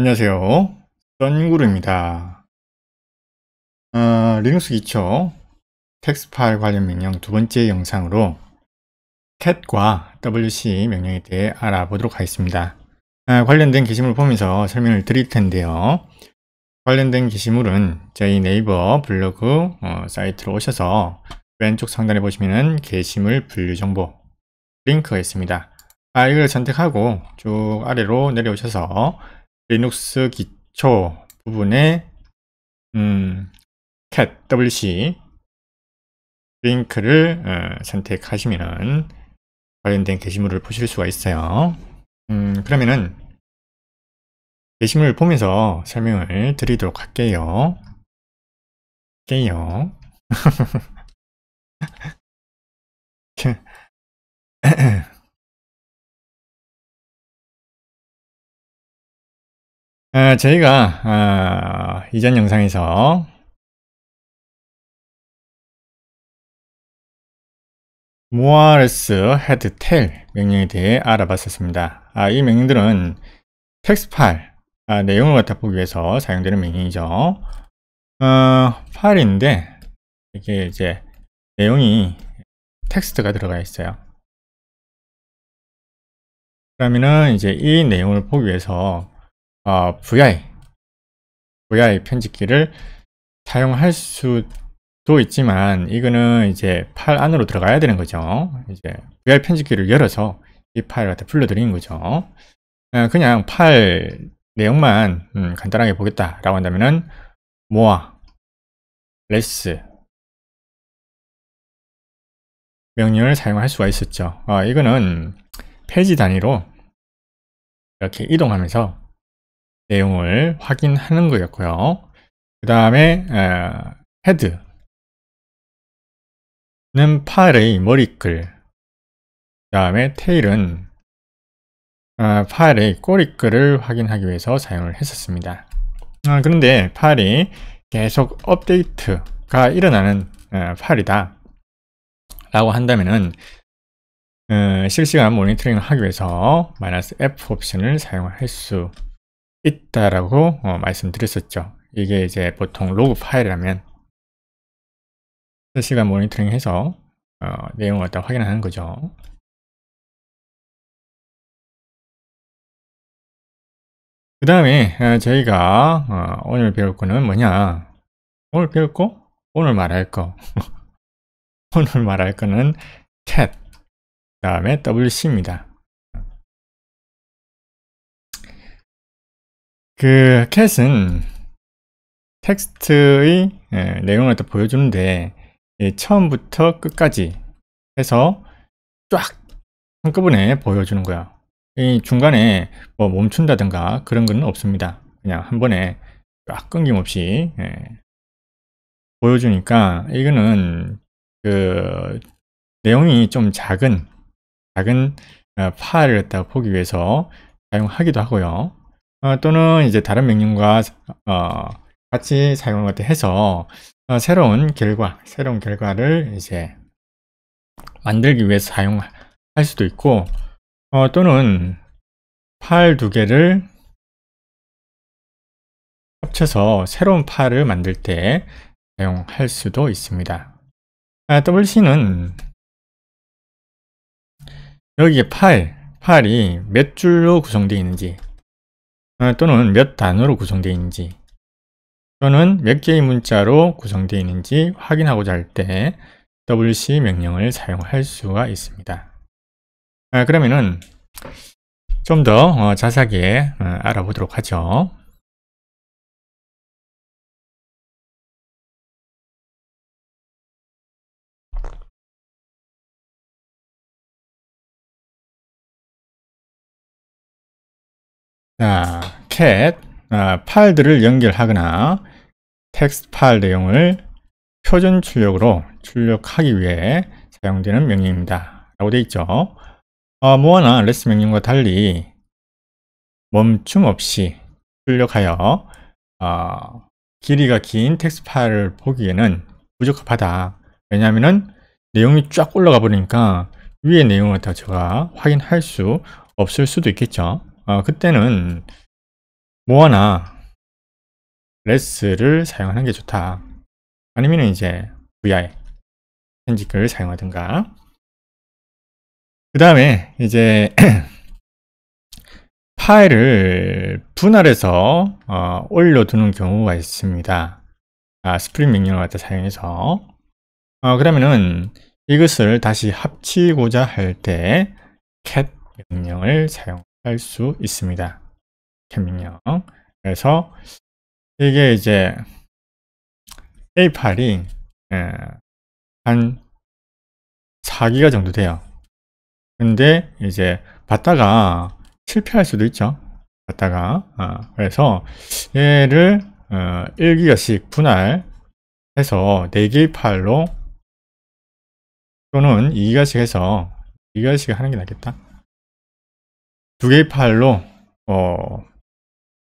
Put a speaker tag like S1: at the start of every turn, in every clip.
S1: 안녕하세요. 썬구루입니다.
S2: 어, 리눅스 기초 텍스 파일 관련 명령 두 번째 영상으로 cat과 wc 명령에 대해 알아보도록 하겠습니다. 아, 관련된 게시물을 보면서 설명을 드릴 텐데요. 관련된 게시물은 저희 네이버 블로그 어, 사이트로 오셔서 왼쪽 상단에 보시면 게시물 분류 정보 링크가 있습니다. 아, 이걸 선택하고 쭉 아래로 내려오셔서 리눅스 기초 부분에 음, cat wc 링크를 어, 선택하시면 관련된 게시물을 보실 수가 있어요. 음, 그러면은
S1: 게시물을 보면서 설명을 드리도록 할게요. 할게요. 아, 저희가 아, 이전 영상에서 mores head tail 명령에 대해 알아봤었습니다. 아, 이 명령들은
S2: 텍스트 파일 아, 내용을 갖다 보기 위해서 사용되는 명령이죠. 어,
S1: 파일인데 이게 이제 내용이 텍스트가 들어가 있어요. 그러면은 이제 이 내용을 보기 위해서 어, VI, VI 편집기를
S2: 사용할 수도 있지만 이거는 이제 파일 안으로 들어가야 되는 거죠. 이제 VI 편집기를 열어서 이 파일을 갖다 불러드리는 거죠. 어, 그냥
S1: 파일 내용만 음, 간단하게 보겠다라고 한다면은 모아, 레스 명령을 사용할 수가 있었죠. 어, 이거는 페이지 단위로 이렇게 이동하면서 내용을 확인하는 거였고요. 그 다음에 헤드는 파일의 머리글 그 다음에 테일은 어, 아, 파일의 꼬리글을
S2: 확인하기 위해서 사용을 했었습니다. 아, 그런데 파일이 계속 업데이트가 일어나는 어, 파일이다 라고 한다면은 어, 실시간 모니터링을 하기 위해서 마이너스 F 옵션을 사용할 수 있다라고 어, 말씀드렸었죠. 이게 이제 보통 로그 파일이라면
S1: 실시간 그 모니터링해서 어, 내용을 다 확인하는 거죠. 그 다음에 어, 저희가 어, 오늘 배울 거는 뭐냐 오늘 배울 거? 오늘 말할 거 오늘 말할 거는 cat 그 다음에 wc입니다. 그 캣은 텍스트의
S2: 예, 내용을 또 보여주는데 예, 처음부터 끝까지 해서 쫙 한꺼번에 보여주는 거야. 이 중간에 뭐 멈춘다든가 그런 건 없습니다. 그냥 한 번에 쫙 끊김없이 예, 보여주니까 이거는 그 내용이 좀 작은 작은 어, 파일을 갖다 보기 위해서 사용하기도 하고요. 어, 또는 이제 다른 명령과 어, 같이 사용을 해서 어, 새로운 결과, 새로운 결과를 이제 만들기 위해서
S1: 사용할 수도 있고 어, 또는 파두 개를 합쳐서 새로운 파일을 만들 때 사용할 수도 있습니다. 아, WC는
S2: 여기에 파일, 파일이 몇 줄로 구성되어 있는지 어, 또는 몇 단어로 구성되어 있는지 또는 몇 개의 문자로 구성되어 있는지 확인하고자 할 때 WC 명령을 사용할 수가
S1: 있습니다. 아, 그러면은 좀더 어, 자세하게 어, 알아보도록 하죠. 자, cat 파일들을 아, 연결하거나 텍스트 파일
S2: 내용을 표준 출력으로 출력하기 위해 사용되는 명령입니다. 라고 되어 있죠. 어, 아, 모아나 뭐 레스 명령과 달리 멈춤 없이 출력하여 어, 길이가 긴 텍스트 파일을 보기에는 부적합하다. 왜냐하면 내용이 쫙 올라가 버리니까 위의 내용을 다 제가 확인할 수 없을 수도 있겠죠. 어, 그때는
S1: 모아나 레스를 사용하는 게 좋다. 아니면 이제 vi 편집을 사용하든가 그 다음에 이제 파일을
S2: 분할해서 어, 올려두는 경우가 있습니다. 아, 스프링 명령을 갖다 사용해서 어, 그러면은 이것을 다시 합치고자 할 때 cat 명령을 사용할 수 있습니다.
S1: 캠핑용. 그래서 이게 이제 A8이 예, 한 4기가 정도 돼요.
S2: 근데 이제 받다가 실패할 수도 있죠. 받다가 어, 그래서 얘를 어, 1기가씩 분할해서 4개의 파일로 또는 2기가씩 해서 2기가씩 하는 게 낫겠다. 두 개의 파일로 어,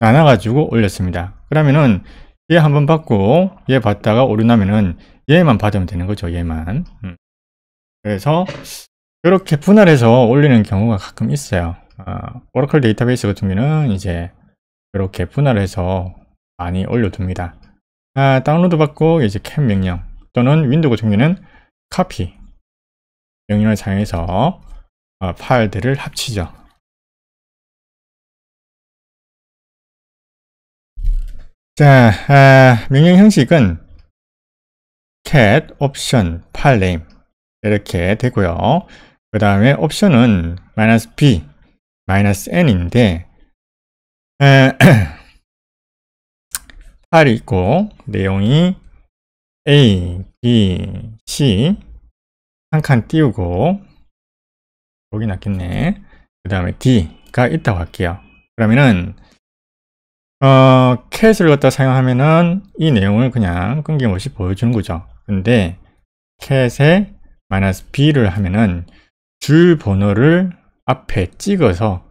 S2: 나눠 가지고 올렸습니다 그러면은 얘 한번 받고 얘 받다가 오류나면은 얘만 받으면 되는 거죠 얘만 음. 그래서 이렇게 분할해서 올리는 경우가 가끔 있어요 어, 오라클 데이터베이스 같은 경우는 이제 이렇게 분할해서 많이 올려둡니다 아, 다운로드 받고
S1: 이제 캡 명령 또는 윈도우 같은 경우는 카피 명령을 사용해서 어, 파일들을 합치죠 자, 아, 명령 형식은 cat option file name 이렇게 되고요.
S2: 그 다음에 옵션은 마이너스 b 마이너스 n인데
S1: 에, 아, 파일이 있고 내용이 a, b, c 한 칸 띄우고
S2: 여기 났겠네. 그 다음에 d가 있다고 할게요. 그러면은 어, c a 을 갖다 사용하면은 이 내용을 그냥 끊김없이 보여주는 거죠. 근데 c a 에 마이너스 b를 하면은 줄 번호를 앞에 찍어서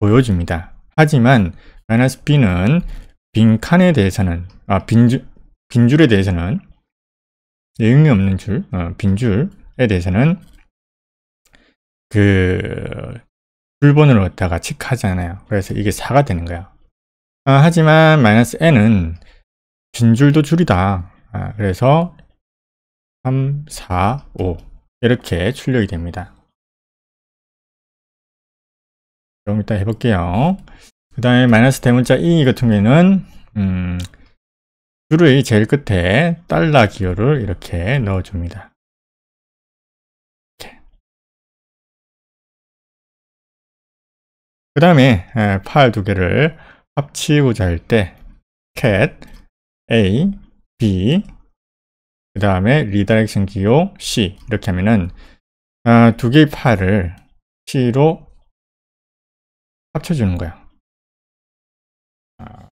S2: 보여줍니다. 하지만 마이너스 b는 빈칸에 대해서는 아, 빈 줄, 빈줄에 대해서는 내용이 없는 줄, 어, 빈줄에 대해서는 그 불본을를다가 칙하잖아요. 그래서 이게 4가 되는 거야. 아, 하지만 마이너스 n은 빈
S1: 줄도 줄이다. 아, 그래서 3, 4, 5 이렇게 출력이 됩니다. 그럼 이따 해볼게요. 그 다음에 마이너스 대문자 E 같은 경우에는 음, 줄의 제일 끝에 달러 기호를 이렇게 넣어줍니다. 그 다음에 예, 파일 두 개를 합치고자 할 때 cat a,
S2: b 그 다음에 리다렉션 기호 c 이렇게 하면은
S1: 아, 두 개의 파일을 c로 합쳐주는 거야 아,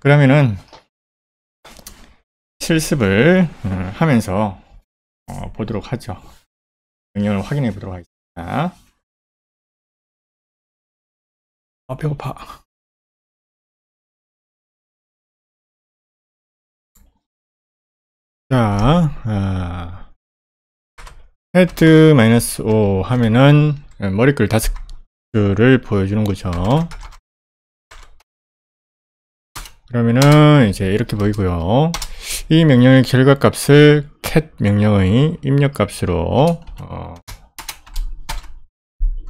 S1: 그러면은 실습을 음, 하면서 어, 보도록 하죠. 응용을 확인해 보도록 하겠습니다. 아 배고파 자 아,
S2: 헤드 마이너스 5 하면은 머리글 다섯 줄을 보여주는 거죠 그러면은 이제 이렇게 보이고요 이 명령의 결과값을 cat 명령의 입력값으로 어,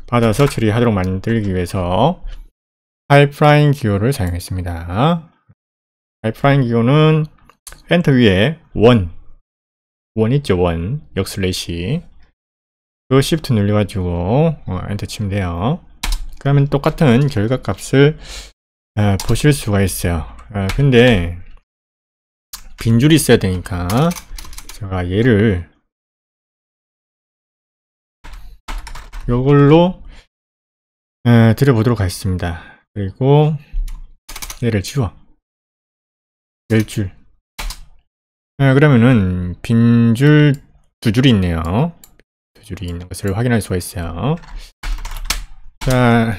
S2: 받아서 처리하도록 만들기 위해서 파이프라인 기호를 사용했습니다. 파이프라인 기호는 엔터 위에 원, 원 있죠, 원, 역슬래시. 그 시프트 눌려가지고 어, 엔터 치면 돼요. 그러면 똑같은 결과값을 어, 보실 수가 있어요. 어, 근데
S1: 빈줄이 있어야 되니까 제가 얘를 이걸로 어, 드려보도록 하겠습니다. 그리고 얘를 지워 열줄
S2: 네, 그러면은 빈 줄 두 줄이 있네요 두 줄이 있는 것을 확인할 수가 있어요 자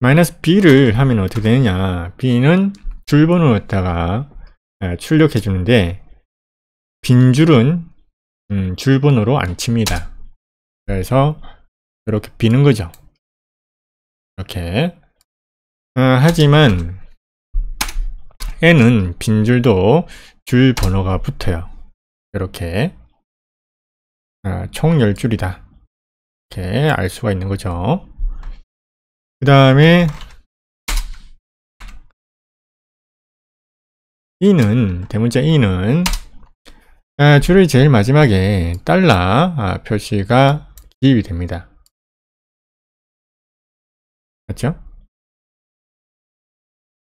S2: 마이너스 b를 하면 어떻게 되느냐 b는 줄번호 에다가
S1: 아, 출력해 주는데 빈 줄은 음, 줄번호로 안 칩니다 그래서 이렇게 비는 거죠 이렇게 어, 하지만 n은
S2: 빈줄도 줄 번호가 붙어요 이렇게
S1: 어, 총 10줄이다 이렇게 알 수가 있는 거죠 그 다음에 e 는 대문자 e 는 아, 줄을 제일 마지막에 달러 아, 표시가 기입이 됩니다. 맞죠?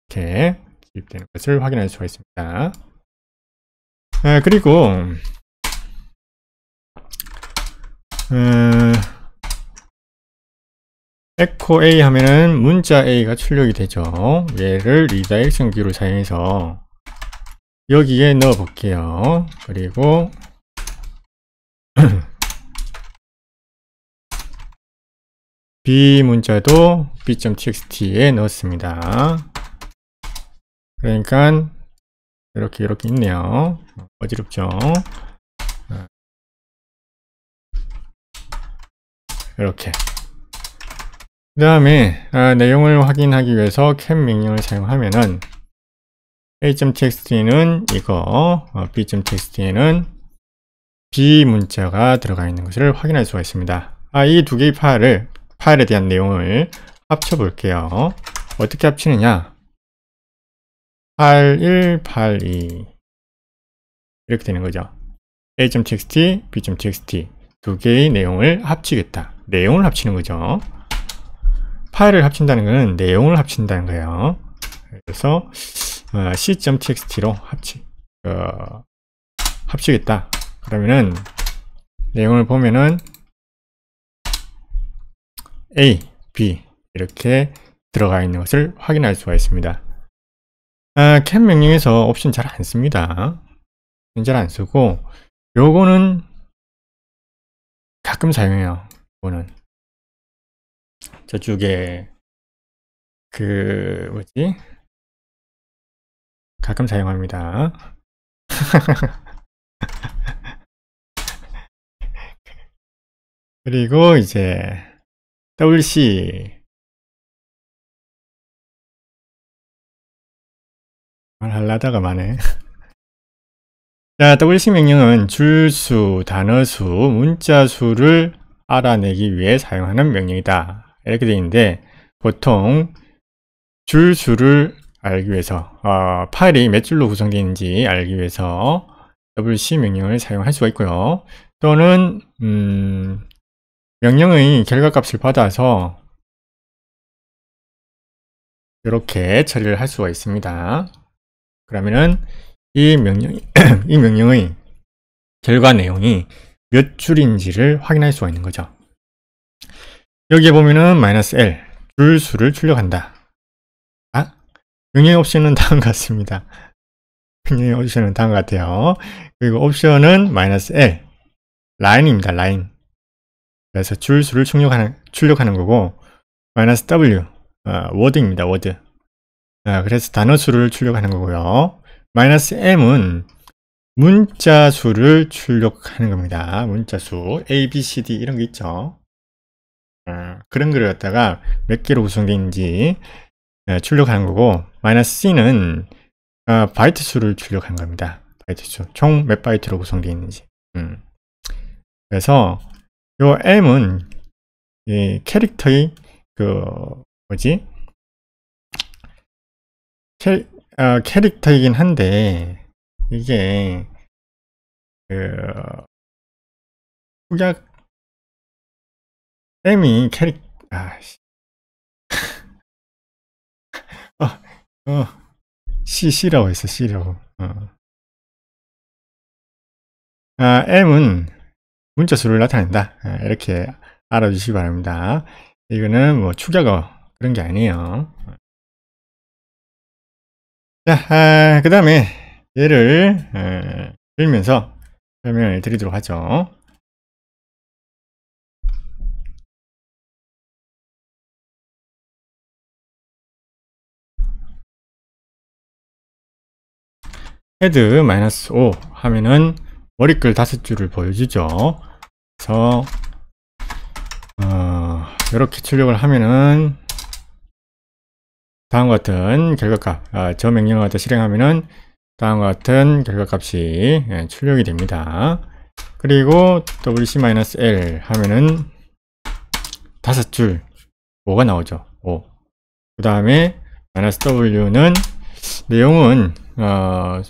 S1: 이렇게 기입되는 것을 확인할 수가 있습니다. 아, 그리고 음, 에코 A
S2: 하면은 문자 A가 출력이 되죠. 얘를 리다렉션 기로 사용해서
S1: 여기에 넣어 볼게요. 그리고 음, b 문자도
S2: b.txt에 넣었습니다. 그러니까
S1: 이렇게 이렇게 있네요. 어지럽죠? 이렇게 그 다음에
S2: 아, 내용을 확인하기 위해서 캡 명령을 사용하면은 a.txt는 이거 어, b.txt에는 b 문자가 들어가 있는 것을 확인할 수가 있습니다. 아, 이 두 개의 파일을 파일에 대한 내용을 합쳐 볼게요. 어떻게 합치느냐? 8182 이렇게 되는 거죠. a.txt, b.txt 두 개의 내용을 합치겠다. 내용을 합치는 거죠. 파일을 합친다는 것은 내용을 합친다는 거예요. 그래서 어, c.txt로 합치 어, 합치겠다. 그러면은 내용을 보면은 A, B 이렇게 들어가 있는 것을 확인할 수가 있습니다. 아, 캔 명령에서
S1: 옵션 잘 안 씁니다. 잘안 쓰고 요거는 가끔 사용해요. 이거는 저쪽에 그 뭐지? 가끔 사용합니다. 그리고 이제 WC 말하려다가 마네 자, WC 명령은 줄수, 단어수,
S2: 문자수를 알아내기 위해 사용하는 명령이다 이렇게 되어 있는데 보통 줄수를 알기 위해서 어, 파일이 몇 줄로 구성되어 있는지 알기 위해서 WC 명령을 사용할 수가 있고요 또는
S1: 음, 명령의 결과값을 받아서 이렇게 처리를 할 수가 있습니다. 그러면은 이 명령 이 명령의 결과 내용이 몇
S2: 줄인지를 확인할 수가 있는 거죠. 여기에 보면은 마이너스 L 줄 수를 출력한다. 아? 명령의 옵션은 다음과 같습니다. 명령의 옵션은 다음과 같아요. 그리고 옵션은 마이너스 L 라인입니다. 라인 그래서 줄수를 출력하는, 출력하는 거고 마이너스 W 어, 워드입니다. 워드 어, 그래서 단어 수를 출력하는 거고요. 마이너스 M은 문자 수를 출력하는 겁니다. 문자 수 A, B, C, D 이런 게 있죠. 어, 그런 글을 갖다가 몇 개로 구성되어 있는지 아, 출력하는 거고 마이너스 C는 바이트 수를 출력한 겁니다. 바이트 수 총 몇 바이트로 구성되어 있는지
S1: 음. 그래서 요 M은 이 캐릭터의 그 뭐지 캐, 어, 캐릭터이긴 한데 이게 그 후약 M이 캐릭 아 씨. 어, 어, C, 라고 했어, C라고. 어. 아, M은 문자 수를 나타낸다. 예, 이렇게 알아주시기 바랍니다. 이거는 뭐 축약어 그런 게 아니에요. 자, 아, 그 다음에 얘를 에, 예, 들면서 설명을 드리도록 하죠. 헤드 마이너스 5 하면은 머리글 다섯 줄을 보여주죠.
S2: 그래 어, 이렇게 출력을 하면은 다음과 같은 결과값 아, 저 명령을 갖다 실행하면은 다음과 같은 결과값이 예, 출력이 됩니다 그리고 wc-l 하면은 다섯 줄 5가 나오죠 5그 다음에 w는 내용은 어,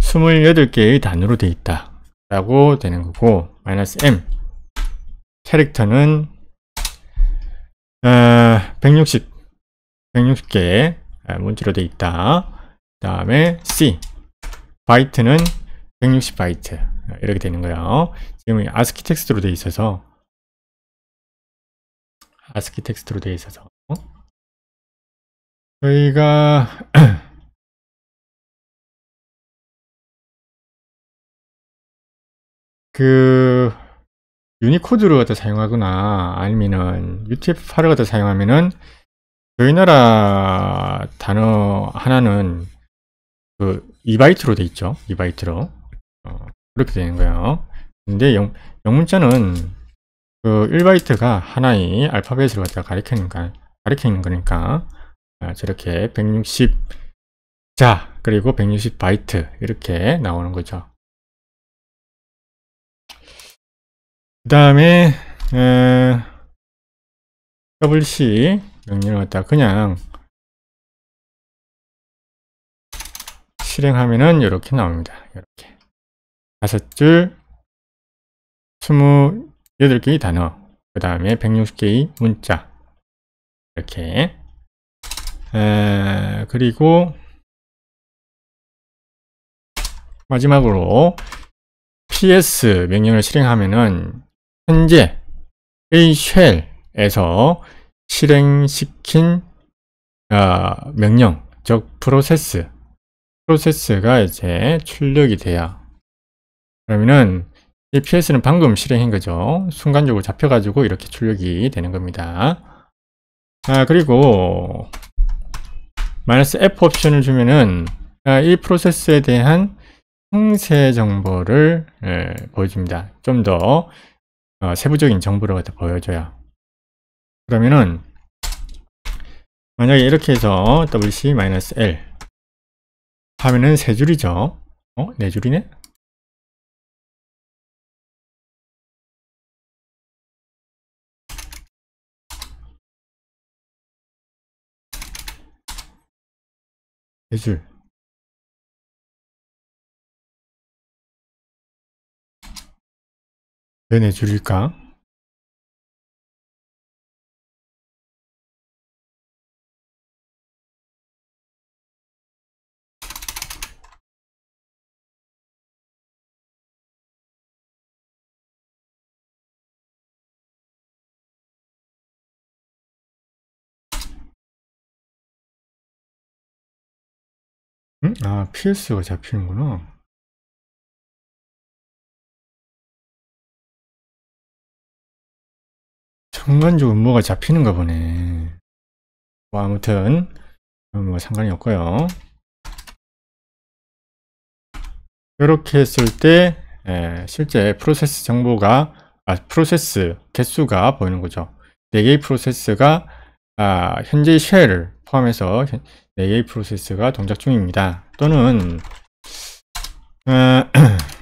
S2: 28개의 단으로 되어 있다 라고 되는 거고 m 캐릭터는 어, 160, 160개의 아, 문제로 되어 있다. 그 다음에 C, 바이트는 160 바이트 아, 이렇게 되는 거예요. 지금 아스키 텍스트로
S1: 되어 있어서 아스키 텍스트로 되어 있어서 저희가 그 유니코드를 갖다 사용하거나 아니면은 UTF-8을 갖다 사용하면은
S2: 저희 나라 단어 하나는 그 2바이트로 돼 있죠. 2바이트로. 어, 그렇게 되는 거예요. 근데 영, 영문자는 그 1바이트가 하나의 알파벳을 갖다 가리키는 거, 가리키는
S1: 거니까 아, 저렇게 160자 그리고 160바이트 이렇게 나오는 거죠. 그 다음에 WC 명령을 갖다 가 그냥 실행하면은 이렇게 나옵니다. 이렇게 다섯 줄 스무 여덟 개의 단어 그 다음에 백육십 개의 문자 이렇게 에, 그리고 마지막으로 ps 명령을 실행하면은
S2: 현재 a s h e l l 에서 실행시킨 어, 명령, 즉 프로세스, 프로세스가 이제 출력이 돼야 그러면은 APS는 방금 실행한 거죠. 순간적으로 잡혀가지고 이렇게 출력이 되는 겁니다. 아 그리고 마이너스 F 옵션을 주면은 아, 이 프로세스에 대한 상세 정보를 예, 보여줍니다. 좀더 어, 세부적인 정보를 갖다 보여줘야 그러면은
S1: 만약에 이렇게 해서 WC-L 하면은 세 줄이죠. 어? 네 줄이네? 세 네 줄. 얘네 줄일까? 응? 아, PS가 잡히는구나. 상관적 음뭐가 잡히는가 보네 뭐 아무튼 뭐 상관이 없고요
S2: 이렇게 했을 때 예, 실제 프로세스 정보가 아, 프로세스 개수가 보이는 거죠 4개의 프로세스가 아, 현재 쉘을 포함해서 4개의 프로세스가 동작 중입니다 또는 어,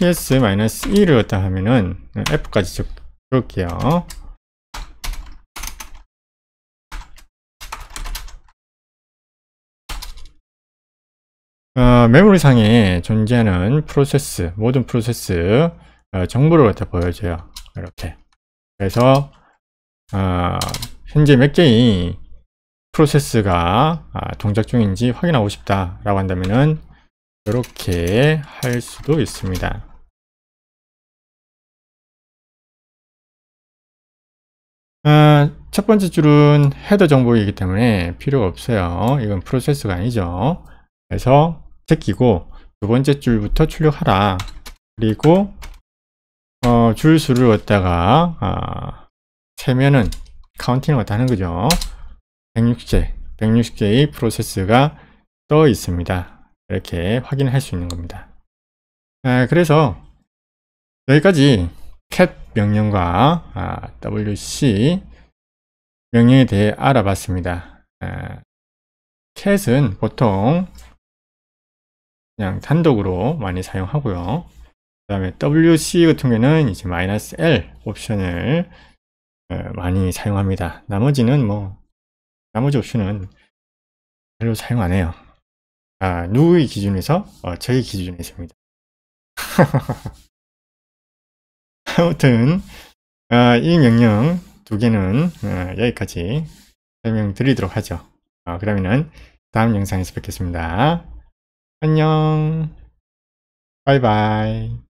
S2: p s 1을
S1: 갖다 하면은 f까지 적을게요. 어, 메모리상에 존재하는 프로세스, 모든 프로세스
S2: 어, 정보를 갖다 보여줘요. 이렇게. 그래서 어, 현재 몇 개의 프로세스가 아, 동작 중인지 확인하고
S1: 싶다라고 한다면은 이렇게 할 수도 있습니다. 어, 첫 번째 줄은 헤더 정보이기 때문에 필요가 없어요. 이건 프로세스가 아니죠.
S2: 그래서 제끼고 두 번째 줄부터 출력하라. 그리고 어, 줄 수를 얻다가 아, 세면은 카운팅을 왔다 하는 거죠. 160개, 160개의 프로세스가 떠 있습니다. 이렇게 확인할 수 있는 겁니다. 아, 그래서 여기까지 캡 명령과 아, WC 명령에 대해 알아봤습니다. 아, cat은 보통 그냥 단독으로 많이 사용하고요. 그 다음에 WC 같은 경우에는 이제 마이너스 L 옵션을 어, 많이 사용합니다. 나머지는 뭐 나머지 옵션은 별로 사용 안 해요. 아, 누구의 기준에서? 어, 저의 기준에서입니다. 아무튼 아, 이 명령 두 개는 아, 여기까지 설명드리도록 하죠. 아, 그러면은 다음 영상에서 뵙겠습니다.
S1: 안녕 바이바이